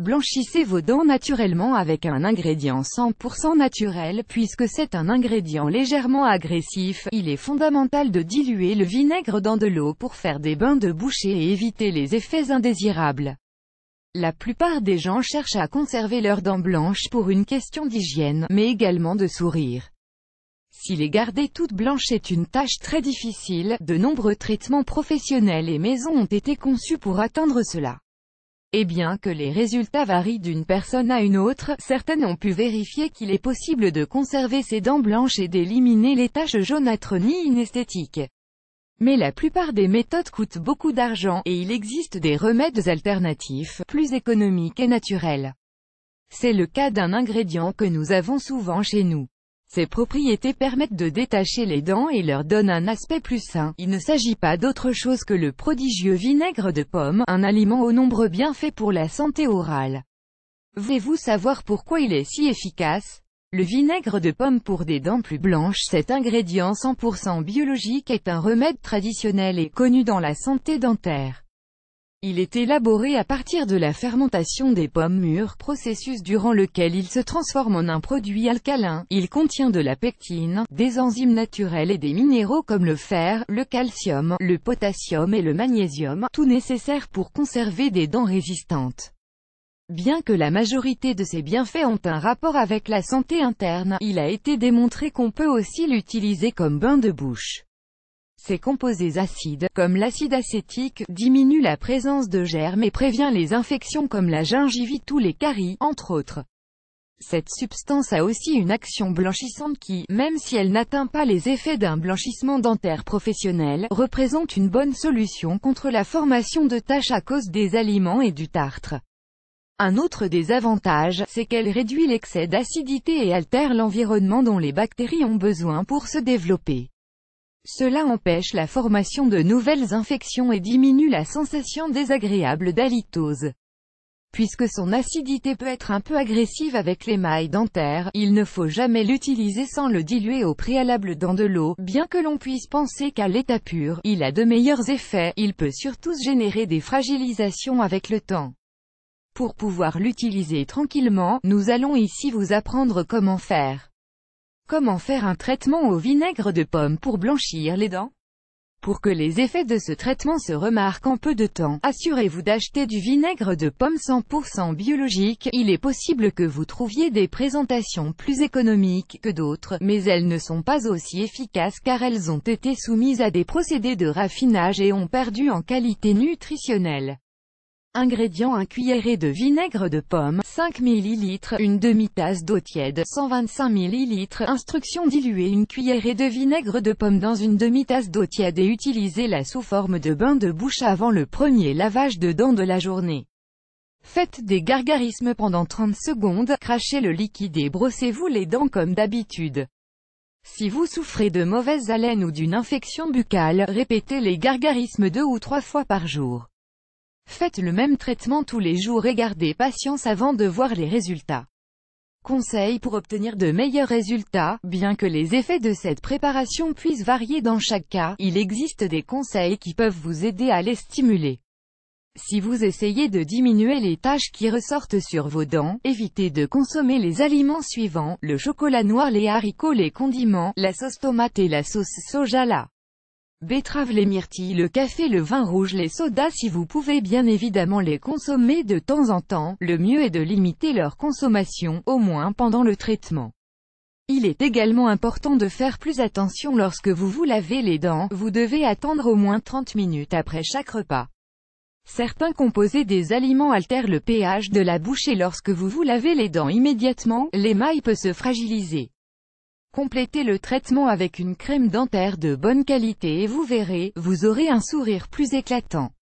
Blanchissez vos dents naturellement avec un ingrédient 100% naturel puisque c'est un ingrédient légèrement agressif, il est fondamental de diluer le vinaigre dans de l'eau pour faire des bains de bouchée et éviter les effets indésirables. La plupart des gens cherchent à conserver leurs dents blanches pour une question d'hygiène, mais également de sourire. Si les garder toutes blanches est une tâche très difficile, de nombreux traitements professionnels et maisons ont été conçus pour atteindre cela. Et eh bien que les résultats varient d'une personne à une autre, certaines ont pu vérifier qu'il est possible de conserver ses dents blanches et d'éliminer les taches jaunâtres ni inesthétiques. Mais la plupart des méthodes coûtent beaucoup d'argent, et il existe des remèdes alternatifs, plus économiques et naturels. C'est le cas d'un ingrédient que nous avons souvent chez nous. Ces propriétés permettent de détacher les dents et leur donnent un aspect plus sain. Il ne s'agit pas d'autre chose que le prodigieux vinaigre de pomme, un aliment au nombreux bienfaits pour la santé orale. Voulez-vous savoir pourquoi il est si efficace le vinaigre de pomme pour des dents plus blanches Cet ingrédient 100% biologique est un remède traditionnel et connu dans la santé dentaire. Il est élaboré à partir de la fermentation des pommes mûres, processus durant lequel il se transforme en un produit alcalin. Il contient de la pectine, des enzymes naturelles et des minéraux comme le fer, le calcium, le potassium et le magnésium, tout nécessaire pour conserver des dents résistantes. Bien que la majorité de ses bienfaits ont un rapport avec la santé interne, il a été démontré qu'on peut aussi l'utiliser comme bain de bouche. Ces composés acides, comme l'acide acétique, diminuent la présence de germes et prévient les infections comme la gingivite ou les caries, entre autres. Cette substance a aussi une action blanchissante qui, même si elle n'atteint pas les effets d'un blanchissement dentaire professionnel, représente une bonne solution contre la formation de taches à cause des aliments et du tartre. Un autre des avantages, c'est qu'elle réduit l'excès d'acidité et altère l'environnement dont les bactéries ont besoin pour se développer. Cela empêche la formation de nouvelles infections et diminue la sensation désagréable d'halitose. Puisque son acidité peut être un peu agressive avec l'émail dentaire, il ne faut jamais l'utiliser sans le diluer au préalable dans de l'eau, bien que l'on puisse penser qu'à l'état pur, il a de meilleurs effets, il peut surtout générer des fragilisations avec le temps. Pour pouvoir l'utiliser tranquillement, nous allons ici vous apprendre comment faire. Comment faire un traitement au vinaigre de pomme pour blanchir les dents Pour que les effets de ce traitement se remarquent en peu de temps, assurez-vous d'acheter du vinaigre de pomme 100% biologique. Il est possible que vous trouviez des présentations plus économiques que d'autres, mais elles ne sont pas aussi efficaces car elles ont été soumises à des procédés de raffinage et ont perdu en qualité nutritionnelle. Ingrédients 1 cuillerée de vinaigre de pomme, 5 ml, une demi-tasse d'eau tiède, 125 ml, instruction diluer une cuillerée de vinaigre de pomme dans une demi-tasse d'eau tiède et utilisez la sous forme de bain de bouche avant le premier lavage de dents de la journée. Faites des gargarismes pendant 30 secondes, crachez le liquide et brossez-vous les dents comme d'habitude. Si vous souffrez de mauvaise haleines ou d'une infection buccale, répétez les gargarismes deux ou trois fois par jour. Faites le même traitement tous les jours et gardez patience avant de voir les résultats. Conseils pour obtenir de meilleurs résultats, bien que les effets de cette préparation puissent varier dans chaque cas, il existe des conseils qui peuvent vous aider à les stimuler. Si vous essayez de diminuer les taches qui ressortent sur vos dents, évitez de consommer les aliments suivants, le chocolat noir, les haricots, les condiments, la sauce tomate et la sauce soja la Bétrave les myrtilles le café le vin rouge les sodas si vous pouvez bien évidemment les consommer de temps en temps, le mieux est de limiter leur consommation, au moins pendant le traitement. Il est également important de faire plus attention lorsque vous vous lavez les dents, vous devez attendre au moins 30 minutes après chaque repas. Certains composés des aliments altèrent le pH de la bouche et lorsque vous vous lavez les dents immédiatement, l'émail peut se fragiliser. Complétez le traitement avec une crème dentaire de bonne qualité et vous verrez, vous aurez un sourire plus éclatant.